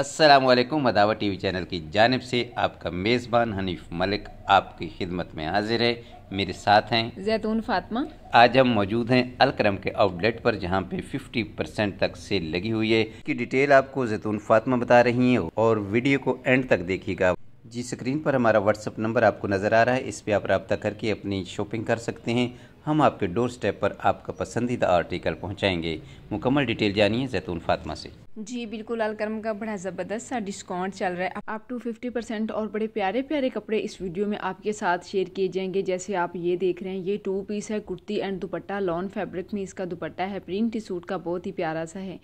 Aslam अदावा TV channel की जानब से आपका मेज़बान हनीफ मलिक आपकी खिदमत में हाजिर है मेरे साथ हैं जैतून फातिमा आज हम मौजूद हैं अलक्रम के आउटलेट पर जहां पे 50 परसेंट तक सेल लगी हुई है की डिटेल आपको जैतून फातिमा बता रही हैं और वीडियो को एंड तक देखिएगा जी स्क्रीन पर हमारा व्हाट्सअप नंबर आपको नज़र आ रहा है इस पर आप रब्ता करके अपनी शॉपिंग कर सकते हैं हम आपके डोर स्टेप पर आपका पसंदीदा आर्टिकल पहुँचाएँगे मुकम्मल डिटेल जानिए जैतून फातिमा से जी बिल्कुल अलकरम का बड़ा ज़बरदस्त सा डिस्काउंट चल रहा है आप टू फिफ्टी परसेंट और बड़े प्यारे प्यारे कपड़े इस वीडियो में आपके साथ शेयर किए जाएंगे जैसे आप ये देख रहे हैं ये टू पीस है kurti and dupatta lawn fabric में इसका दुपट्टा है प्रिंट सूट का बहुत ही प्यारा सा है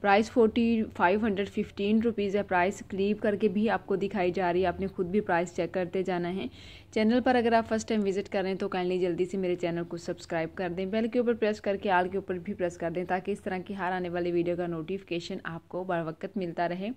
price forty five hundred fifteen rupees है प्राइस क्लीव करके भी आपको दिखाई जा रही है आपने खुद भी प्राइस चेक करते जाना है चैनल पर अगर आप फर्स्ट टाइम विजिट कर रहे हैं तो काइंडली जल्दी से मेरे चैनल को सब्सक्राइब कर दें बेल के ऊपर प्रेस करके आल के ऊपर भी प्रेस कर दें ताकि इस तरह की हार आने वाली वीडियो का नोटिफिकेशन आपको बर वक्त मिलता रहे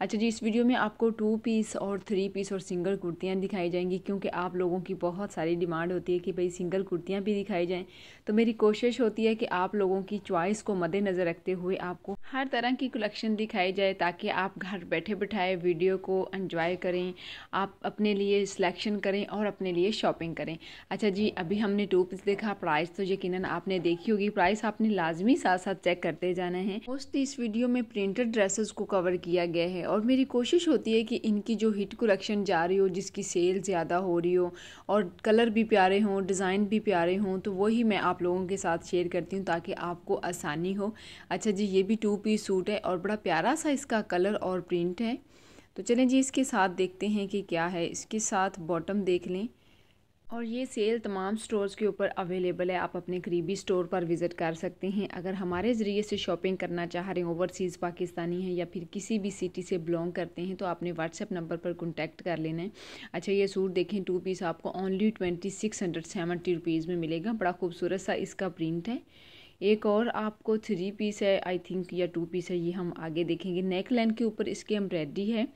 अच्छा जी इस वीडियो में आपको टू पीस और थ्री पीस और सिंगल कुर्तियाँ दिखाई जाएंगी क्योंकि आप लोगों की बहुत सारी डिमांड होती है कि भाई सिंगल कुर्तियाँ भी दिखाई जाएँ तो मेरी कोशिश होती है कि आप लोगों की चॉइस को मद्देनज़र रखते हुए आपको हर तरह की कलेक्शन दिखाई जाए ताकि आप घर बैठे बैठाए वीडियो को एंजॉय करें आप अपने लिए सिलेक्शन करें और अपने लिए शॉपिंग करें अच्छा जी अभी हमने टू पीस देखा प्राइस तो यकीनन आपने देखी होगी प्राइस आपने लाजमी साथ साथ चेक करते जाना है मोस्ट इस वीडियो में प्रिंटेड ड्रेसेस को कवर किया गया है और मेरी कोशिश होती है कि इनकी जो हिट कलेक्शन जा रही हो जिसकी सेल ज़्यादा हो रही हो और कलर भी प्यारे हों डिज़ाइन भी प्यारे हों तो वही मैं आप लोगों के साथ शेयर करती हूँ ताकि आपको आसानी हो अच्छा जी ये भी टू टू पीस सूट है और बड़ा प्यारा सा इसका कलर और प्रिंट है तो चलें जी इसके साथ देखते हैं कि क्या है इसके साथ बॉटम देख लें और ये सेल तमाम स्टोर्स के ऊपर अवेलेबल है आप अपने करीबी स्टोर पर विज़िट कर सकते हैं अगर हमारे ज़रिए से शॉपिंग करना चाह रहे हैं ओवरसीज़ पाकिस्तानी हैं या फिर किसी भी सिटी से बिलोंग करते हैं तो आपने व्हाट्सएप नंबर पर कॉन्टैक्ट कर लेना है अच्छा ये सूट देखें टू पीस आपको only twenty six hundred seventy rupees में मिलेगा बड़ा खूबसूरत सा इसका प्रिंट है एक और आपको थ्री पीस है आई थिंक या टू पीस है ये हम आगे देखेंगे नेक लाइन के ऊपर इसकी एम्ब्रॉयडरी है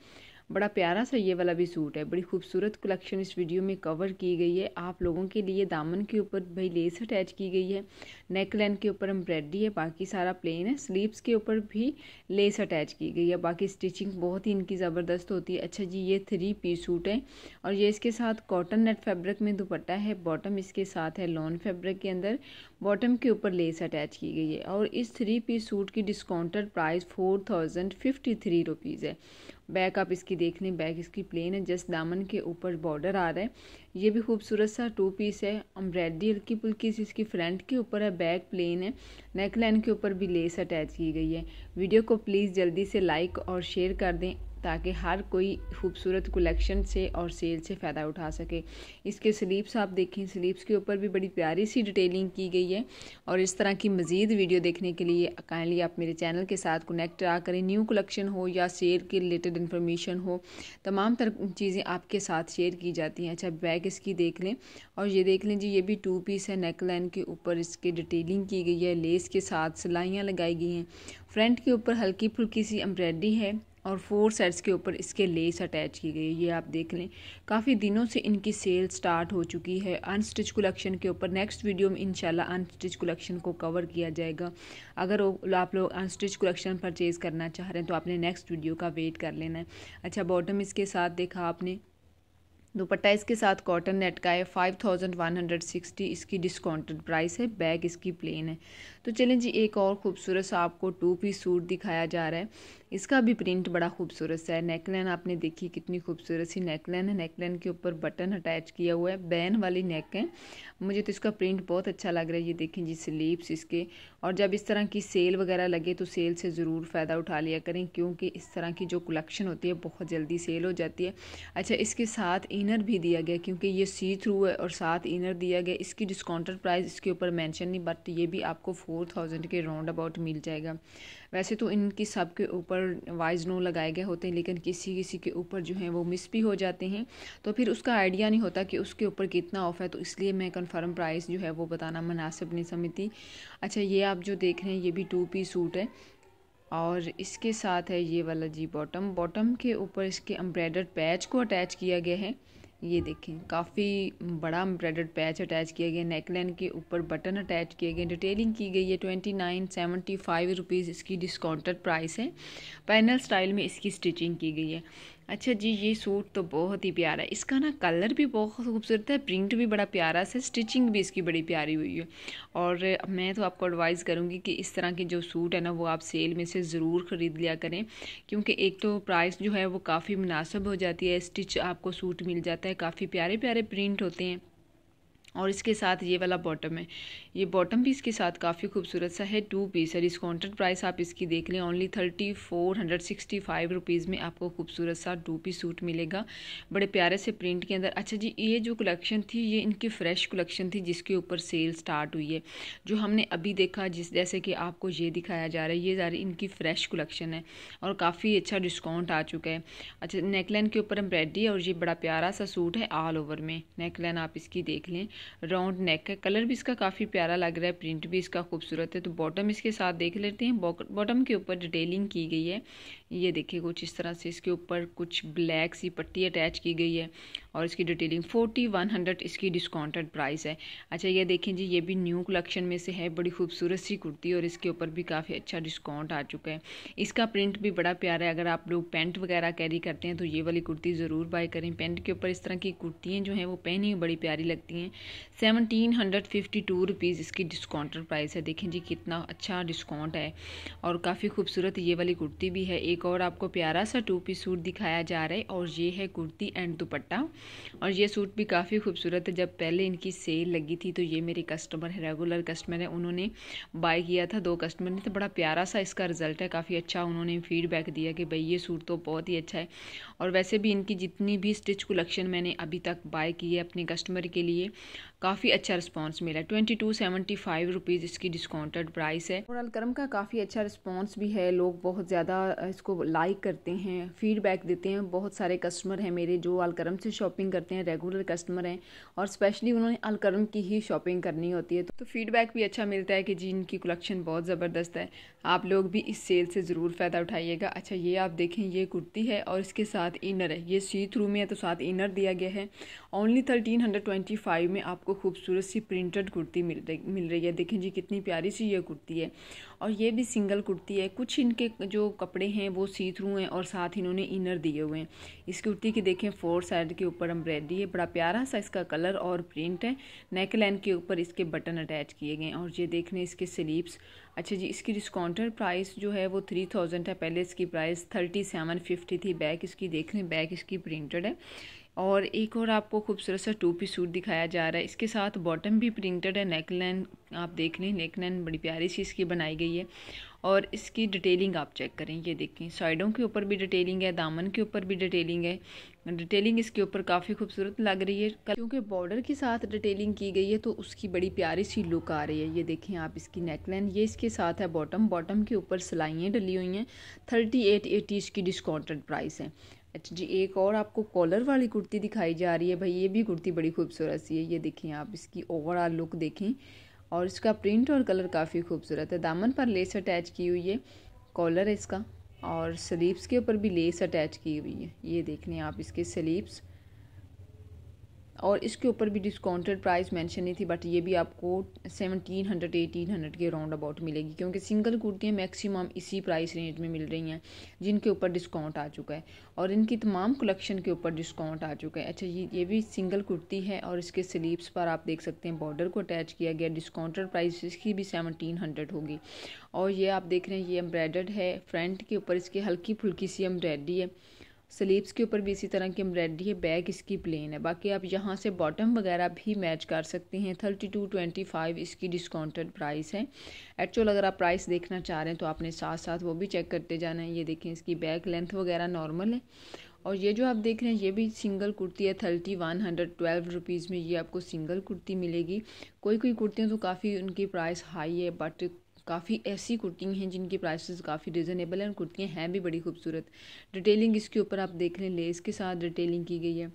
बड़ा प्यारा सा ये वाला भी सूट है बड़ी खूबसूरत कलेक्शन इस वीडियो में कवर की गई है आप लोगों के लिए दामन के ऊपर भाई लेस अटैच की गई है नेक लेंथ के ऊपर एम्ब्रॉयडरी है बाकी सारा प्लेन है स्लीव्स के ऊपर भी लेस अटैच की गई है बाकी स्टिचिंग बहुत ही इनकी ज़बरदस्त होती है अच्छा जी ये थ्री पीस सूट है और ये इसके साथ कॉटन नेट फैब्रिक में दुपट्टा है बॉटम इसके साथ है लॉन फैब्रिक के अंदर बॉटम के ऊपर लेस अटैच की गई है और इस थ्री पीस सूट की discounted price four thousand fifty three rupees है बैक आप इसकी देख लें बैक इसकी प्लेन है जस्ट दामन के ऊपर बॉर्डर आ रहा है ये भी खूबसूरत सा टू पीस है अम्ब्रेडी हल्की पुल्की सी इसकी फ्रंट के ऊपर है बैक प्लेन है नेक लाइन के ऊपर भी लेस अटैच की गई है वीडियो को प्लीज़ जल्दी से लाइक और शेयर कर दें ताकि हर कोई खूबसूरत कलेक्शन से और सेल से फ़ायदा उठा सके इसके स्लीप्स आप देखें स्लीप्स के ऊपर भी बड़ी प्यारी सी डिटेलिंग की गई है और इस तरह की मज़ीद वीडियो देखने के लिए काइंडली आप मेरे चैनल के साथ कनेक्ट रहा करें न्यू कलेक्शन हो या सेल के रिलेटेड इन्फॉर्मेशन हो तमाम तरह चीज़ें आपके साथ शेयर की जाती हैं अच्छा बैग इसकी देख लें और ये देख लें जी ये भी टू पीस है नेक लाइन के ऊपर इसके डिटेलिंग की गई है लेस के साथ सिलाइयाँ लगाई गई हैं फ्रंट के ऊपर हल्की फुल्की सी एम्ब्रॉयडरी है और फोर सेट्स के ऊपर इसके लेस अटैच की गई ये आप देख लें काफ़ी दिनों से इनकी सेल स्टार्ट हो चुकी है अनस्टिच कलेक्शन के ऊपर नेक्स्ट वीडियो में इंशाल्लाह अनस्टिच कलेक्शन को कवर किया जाएगा अगर आप लोग अनस्टिच कलेक्शन परचेज़ करना चाह रहे हैं तो आपने नेक्स्ट वीडियो का वेट कर लेना है अच्छा बॉटम इसके साथ देखा आपने दुपट्टा इसके साथ कॉटन नेट का है five thousand one hundred sixty इसकी डिस्काउंटेड प्राइस है बैग इसकी प्लेन है तो चलें जी एक और खूबसूरत सा आपको टू पीस सूट दिखाया जा रहा है इसका भी प्रिंट बड़ा खूबसूरत सा है नेकलाइन आपने देखी कितनी खूबसूरत सी नेकलाइन है नेकलाइन के ऊपर बटन अटैच किया हुआ है बैन वाली नेक है मुझे तो इसका प्रिंट बहुत अच्छा लग रहा है ये देखें जी स्लीव्स इसके और जब इस तरह की सेल वगैरह लगे तो सेल से ज़रूर फ़ायदा उठा लिया करें क्योंकि इस तरह की जो कलेक्शन होती है बहुत जल्दी सेल हो जाती है अच्छा इसके साथ इनर भी दिया गया क्योंकि ये सी थ्रू है और साथ इनर दिया गया इसकी डिस्काउंटेड प्राइस इसके ऊपर मैंशन नहीं बट ये भी आपको फोर थाउजेंड के राउंड अबाउट मिल जाएगा वैसे तो इनकी सब के ऊपर वाइज नो लगाए गए होते हैं लेकिन किसी किसी के ऊपर जो है वो मिस भी हो जाते हैं तो फिर उसका आइडिया नहीं होता कि उसके ऊपर कितना ऑफ है तो इसलिए मैं कन्फर्म प्राइस जो है वो बताना मुनासिब नहीं समझती अच्छा ये आप जो देख रहे हैं ये भी टू पी सूट है और इसके साथ है ये वाला जी बॉटम बॉटम के ऊपर इसके एम्ब्रॉयडर्ड पैच को अटैच किया गया है ये देखें काफ़ी बड़ा एम्ब्रॉयडर्ड पैच अटैच किया गया नेकलाइन के ऊपर बटन अटैच किए गए डिटेलिंग की गई है twenty nine seventy five rupees इसकी डिस्काउंटेड प्राइस है पैनल स्टाइल में इसकी स्टिचिंग की गई है अच्छा जी ये सूट तो बहुत ही प्यारा है इसका ना कलर भी बहुत खूबसूरत है प्रिंट भी बड़ा प्यारा सा स्टिचिंग भी इसकी बड़ी प्यारी हुई है और मैं तो आपको एडवाइस करूँगी कि इस तरह के जो सूट है ना वो आप सेल में से ज़रूर ख़रीद लिया करें क्योंकि एक तो प्राइस जो है वो काफ़ी मुनासब हो जाती है स्टिच आपको सूट मिल जाता है काफ़ी प्यारे प्यारे प्रिंट होते हैं और इसके साथ ये वाला बॉटम है ये बॉटम भी इसके साथ काफ़ी खूबसूरत सा है टू पीस है डिस्काउंटेड प्राइस आप इसकी देख लें only thirty four hundred sixty five rupees में आपको खूबसूरत सा टू पीस सूट मिलेगा बड़े प्यारे से प्रिंट के अंदर अच्छा जी ये जो कलेक्शन थी ये इनकी फ़्रेश कलेक्शन थी जिसके ऊपर सेल स्टार्ट हुई है जो हमने अभी देखा जिस जैसे कि आपको ये दिखाया जा रहा है ये सारी इनकी फ़्रेश कलेक्शन है और काफ़ी अच्छा डिस्काउंट आ चुका है अच्छा नेकलैन के ऊपर एम्ब्रॉयडरी और ये बड़ा प्यारा सा सूट है ऑल ओवर में नेकलैन आप इसकी देख लें राउंड नेक है कलर भी इसका काफ़ी प्यारा लग रहा है प्रिंट भी इसका खूबसूरत है तो बॉटम इसके साथ देख लेते हैं बॉटम के ऊपर डिटेलिंग की गई है ये देखिए कुछ इस तरह से इसके ऊपर कुछ ब्लैक सी पट्टी अटैच की गई है और इसकी डिटेलिंग फोर्टी वन हंड्रेड इसकी डिस्काउंटेड प्राइस है अच्छा ये देखें जी ये भी न्यू कलेक्शन में से है बड़ी खूबसूरत सी कुर्ती और इसके ऊपर भी काफ़ी अच्छा डिस्काउंट आ चुका है इसका प्रिंट भी बड़ा प्यारा है अगर आप लोग पेंट वगैरह कैरी करते हैं तो ये वाली कुर्ती ज़रूर बाय करें पेंट के ऊपर इस तरह की कुर्तियाँ जो हैं वो पहनी बड़ी प्यारी लगती हैं seventeen hundred fifty two rupees इसकी डिस्काउंटेड प्राइस है देखें जी कितना अच्छा डिस्काउंट है और काफ़ी खूबसूरत ये वाली कुर्ती भी है एक एक और आपको प्यारा सा टू पीस सूट दिखाया जा रहा है और ये है कुर्ती एंड दुपट्टा और ये सूट भी काफ़ी खूबसूरत है जब पहले इनकी सेल लगी थी तो ये मेरे कस्टमर है रेगुलर कस्टमर है उन्होंने बाय किया था दो कस्टमर ने तो बड़ा प्यारा सा इसका रिज़ल्ट है काफ़ी अच्छा उन्होंने फीडबैक दिया कि भाई ये सूट तो बहुत ही अच्छा है और वैसे भी इनकी जितनी भी स्टिच कलेक्शन मैंने अभी तक बाय की है अपने कस्टमर के लिए काफ़ी अच्छा रिस्पांस मिला twenty two seventy five rupees इसकी डिस्काउंटेड प्राइस है और अलक्रम का काफ़ी अच्छा रिस्पांस भी है लोग बहुत ज़्यादा इसको लाइक करते हैं फीडबैक देते हैं बहुत सारे कस्टमर हैं मेरे जो अलक्रम से शॉपिंग करते हैं रेगुलर कस्टमर हैं और स्पेशली उन्होंने अलक्रम की ही शॉपिंग करनी होती है तो फीडबैक भी अच्छा मिलता है कि जी इनकी कलेक्शन बहुत ज़बरदस्त है आप लोग भी इस सेल से ज़रूर फ़ायदा उठाइएगा अच्छा ये आप देखें ये कुर्ती है और इसके साथ इनर है ये सी थ्रू में है तो साथ इनर दिया गया है only thirteen hundred twenty five में आपको आपको खूबसूरत सी प्रिंटेड कुर्ती मिल रही मिल रही है देखें जी कितनी प्यारी सी ये कुर्ती है और ये भी सिंगल कुर्ती है कुछ इनके जो कपड़े हैं वो सी थ्रू हैं और साथ इन्होंने इनर दिए हुए हैं इस कुर्ती की देखें फोर साइड के ऊपर अम्ब्रेडी है बड़ा प्यारा सा इसका कलर और प्रिंट है नेक लाइन के ऊपर इसके बटन अटैच किए गए हैं और ये देख लें इसके स्लीप्स अच्छा जी इसकी डिस्काउंटेड प्राइस जो है वो थ्री थाउजेंड है पहले इसकी प्राइस थर्टी सेवन फिफ्टी थी बैक इसकी देख लें बैक इसकी प्रिंटेड है और एक और आपको खूबसूरत सा टू पी सूट दिखाया जा रहा है इसके साथ बॉटम भी प्रिंटेड है नेक लाइन आप देख लें नेक लाइन बड़ी प्यारी सी इसकी बनाई गई है और इसकी डिटेलिंग आप चेक करें ये देखें साइडों के ऊपर भी डिटेलिंग है दामन के ऊपर भी डिटेलिंग है डिटेलिंग इसके ऊपर काफ़ी खूबसूरत लग रही है क्योंकि बॉर्डर के साथ डिटेलिंग की गई है तो उसकी बड़ी प्यारी सी लुक आ रही है ये देखें आप इसकी नेकलाइन ये इसके साथ है बॉटम बॉटम के ऊपर सिलाइयाँ डली हुई हैं थर्टी एट एटी इसकी डिस्काउंटेड प्राइस है अच्छा जी एक और आपको कॉलर वाली कुर्ती दिखाई जा रही है भाई ये भी कुर्ती बड़ी खूबसूरत सी है ये देखें आप इसकी ओवरऑल लुक देखें और इसका प्रिंट और कलर काफ़ी खूबसूरत है दामन पर लेस अटैच की हुई है कॉलर है इसका और स्लीव्स के ऊपर भी लेस अटैच की हुई है ये देख लें आप इसके स्लीव्स और इसके ऊपर भी डिस्काउंटेड प्राइस मेंशन नहीं थी बट ये भी आपको सेवनटीन हंड्रेड एटीन हंड्रेड के राउंड अबाउट मिलेगी क्योंकि सिंगल कुर्तियाँ मैक्सिमम इसी प्राइस रेंज में मिल रही हैं जिनके ऊपर डिस्काउंट आ चुका है और इनकी तमाम कलेक्शन के ऊपर डिस्काउंट आ चुका है अच्छा ये ये भी सिंगल कुर्ती है और इसके स्लीवस पर आप देख सकते हैं बॉर्डर को अटैच किया गया डिस्काउंटेड प्राइस इसकी भी सेवनटीन हंड्रेड होगी और ये आप देख रहे हैं ये एम्ब्रॉयडर्ड है फ्रंट के ऊपर इसकी हल्की फुल्की सी एम्ब्रॉयडरी है स्लीव्स के ऊपर भी इसी तरह की एम्ब्रॉयडरी है बैक इसकी प्लेन है बाकी आप यहाँ से बॉटम वगैरह भी मैच कर सकते हैं थर्टी टू ट्वेंटी फाइव इसकी डिस्काउंटेड प्राइस है एक्चुअल अगर आप प्राइस देखना चाह रहे हैं तो आपने साथ साथ वो भी चेक करते जाना है ये देखें इसकी बैक लेंथ वगैरह नॉर्मल है और ये जो आप देख रहे हैं ये भी सिंगल कुर्ती है thirty one hundred twelve rupees में ये आपको सिंगल कुर्ती मिलेगी कोई कोई कुर्तियाँ तो काफ़ी उनकी प्राइस हाई है बट काफ़ी ऐसी कुर्तियाँ हैं जिनकी प्राइसेस काफ़ी रिजनेबल हैं और कुर्तियाँ हैं भी बड़ी खूबसूरत डिटेलिंग इसके ऊपर आप देख लें लेस के साथ डिटेलिंग की गई है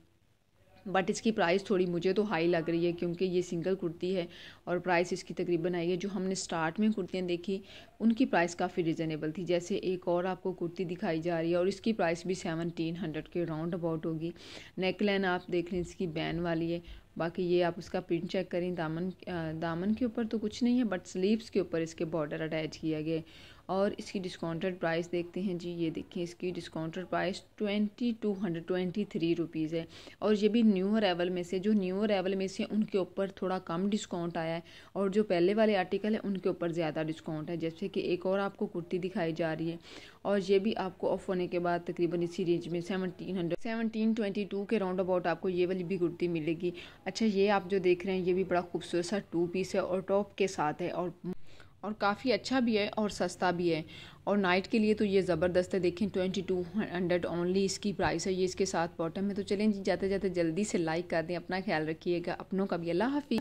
बट इसकी प्राइस थोड़ी मुझे तो हाई लग रही है क्योंकि ये सिंगल कुर्ती है और प्राइस इसकी तकरीबन आई है जो हमने स्टार्ट में कुर्तियाँ देखी उनकी प्राइस काफ़ी रिजनेबल थी जैसे एक और आपको कुर्ती दिखाई जा रही है और इसकी प्राइस भी सेवनटीन हंड्रेड के राउंड अबाउट होगी नेकलाइन आप देख लें इसकी बैन वाली है बाकी ये आप उसका प्रिंट चेक करें दामन दामन के ऊपर तो कुछ नहीं है बट स्लीव्स के ऊपर इसके बॉर्डर अटैच किया गया है और इसकी डिस्काउंटेड प्राइस देखते हैं जी ये देखें इसकी discounted price twenty two hundred twenty three rupees है और ये भी न्यू रेवल में से जो न्यू रेवल में से उनके ऊपर थोड़ा कम डिस्काउंट आया है और जो पहले वाले आर्टिकल है उनके ऊपर ज़्यादा डिस्काउंट है जैसे कि एक और आपको कुर्ती दिखाई जा रही है और ये भी आपको ऑफ होने के बाद तकरीबन इसी रेंज में seventeen hundred seventeen twenty two के राउंड अबाउट आपको ये वाली भी कुर्ती मिलेगी अच्छा ये आप जो देख रहे हैं ये भी बड़ा खूबसूरत सा टू पीस है और टॉप के साथ है और और काफ़ी अच्छा भी है और सस्ता भी है और नाइट के लिए तो ये ज़बरदस्त है देखें ट्वेंटी टू हंड्रेड ओनली इसकी प्राइस है ये इसके साथ बॉटम है तो चलें जी जाते जाते जल्दी से लाइक कर दें अपना ख्याल रखिएगा अपनों का भी अल्लाह हाफि